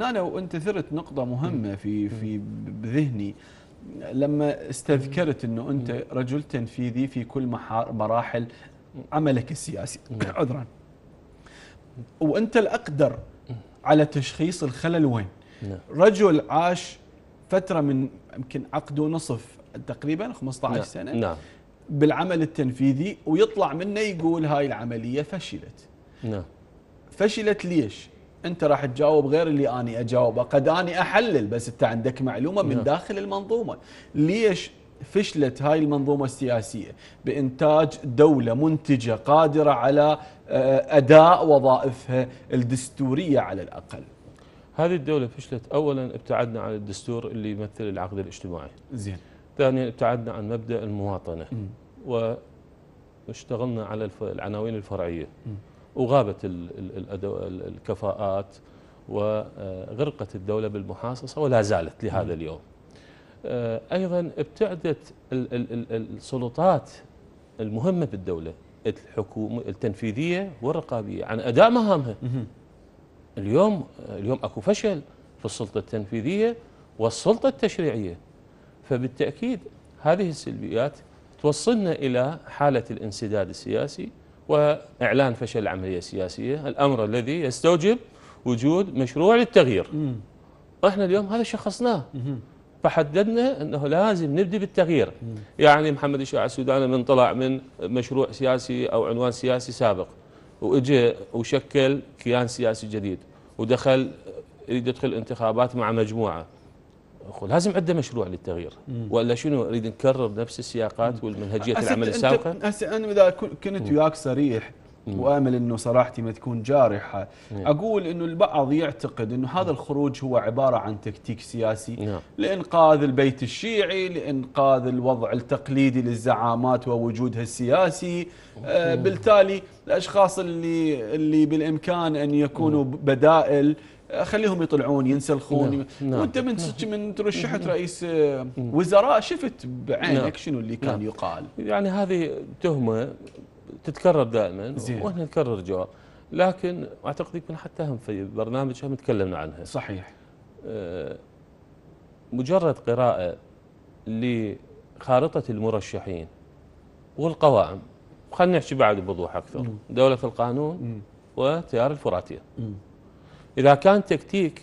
انا لو انت ثرت نقطه مهمه في في بذهني لما استذكرت انه انت رجل تنفيذي في كل مراحل عملك السياسي عذرا وانت الاقدر على تشخيص الخلل وين نعم. رجل عاش فتره من يمكن عقد ونصف تقريبا 15 نعم. سنه نعم بالعمل التنفيذي ويطلع منه يقول هاي العمليه فشلت نعم فشلت ليش انت راح تجاوب غير اللي اني اجاوبه قد اني احلل بس انت عندك معلومه من نعم. داخل المنظومه ليش فشلت هاي المنظومه السياسيه بانتاج دوله منتجه قادره على آه، اداء وظائفها الدستوريه على الاقل هذه الدوله فشلت اولا ابتعدنا عن الدستور اللي يمثل العقد الاجتماعي زين ثانيا ابتعدنا عن مبدا المواطنه م. واشتغلنا على العناوين الفرعيه م. وغابت الكفاءات وغرقت الدولة بالمحاصصة ولا زالت لهذا اليوم آه، أيضا ابتعدت السلطات المهمة بالدولة الحكومة التنفيذية والرقابية عن أداء مهامها اليوم اليوم أكو فشل في السلطة التنفيذية والسلطة التشريعية فبالتأكيد هذه السلبيات توصلنا إلى حالة الانسداد السياسي وإعلان فشل العملية السياسية الأمر الذي يستوجب وجود مشروع للتغيير احنا اليوم هذا شخصناه فحددنا انه لازم نبدي بالتغيير يعني محمد الشيعة السوداني من طلع من مشروع سياسي او عنوان سياسي سابق واجى وشكل كيان سياسي جديد ودخل يريد يدخل انتخابات مع مجموعه اخو لازم عنده مشروع للتغيير ولا شنو نريد نكرر نفس السياقات والمنهجيه العمل السابقه هسه انا اذا كنت وياك صريح وامل انه صراحتي ما تكون جارحه مم. اقول انه البعض يعتقد انه هذا الخروج هو عباره عن تكتيك سياسي نعم. لانقاذ البيت الشيعي لانقاذ الوضع التقليدي للزعامات ووجودها السياسي آه بالتالي الاشخاص اللي اللي بالامكان ان يكونوا بدائل خليهم يطلعون ينسلخون نعم. نعم. وانت من نعم. من ترشحت نعم. رئيس نعم. وزراء شفت بعينك نعم. شنو اللي كان نعم. يقال يعني هذه تهمه تتكرر دائما زين. واحنا نكرر جواب لكن اعتقد يمكن حتى هم في برنامج هم تكلمنا عنها صحيح آه، مجرد قراءه لخارطه المرشحين والقوائم خلينا نحكي بعد بوضوح اكثر دوله القانون وتيار الفراتيه اذا كان تكتيك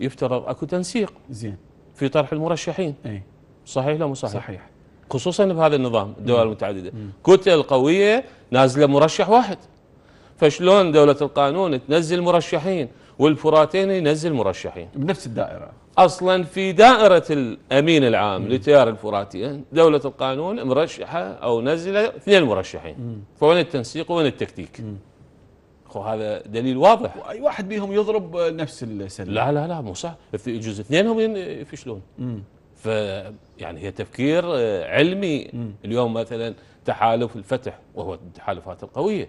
يفترض اكو تنسيق زين في طرح المرشحين اي صحيح لا مو صحيح؟ صحيح خصوصا بهذا النظام الدول المتعدده كتل قويه نازله مرشح واحد فشلون دوله القانون تنزل مرشحين والفراتين ينزل مرشحين بنفس الدائره اصلا في دائره الامين العام مم. لتيار الفراتي دوله القانون مرشحه او نزله اثنين مرشحين مم. فوين التنسيق وين التكتيك؟ مم. وهذا دليل واضح واي واحد بيهم يضرب نفس السله لا لا لا مو صح يجوز اثنينهم يفشلون ف يعني هي تفكير آه، علمي م. اليوم مثلا تحالف الفتح وهو التحالفات القويه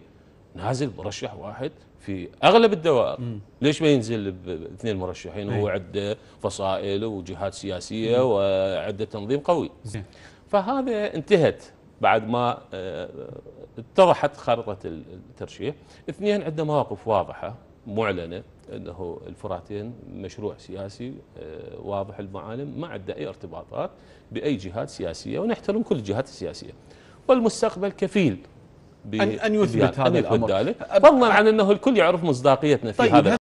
نازل مرشح واحد في اغلب الدوائر م. ليش ما ينزل باثنين مرشحين وهو عنده إيه. فصائل وجهات سياسيه وعنده تنظيم قوي زين فهذا انتهت بعد ما آه، اتضحت خارطة الترشيح اثنين عندنا مواقف واضحة معلنة أنه الفراتين مشروع سياسي آه، واضح المعالم ما عنده أي ارتباطات بأي جهات سياسية ونحترم كل الجهات السياسية والمستقبل كفيل أن, أن يثبت هذا الأمر فضلا عن أنه الكل يعرف مصداقيتنا في طيب هذا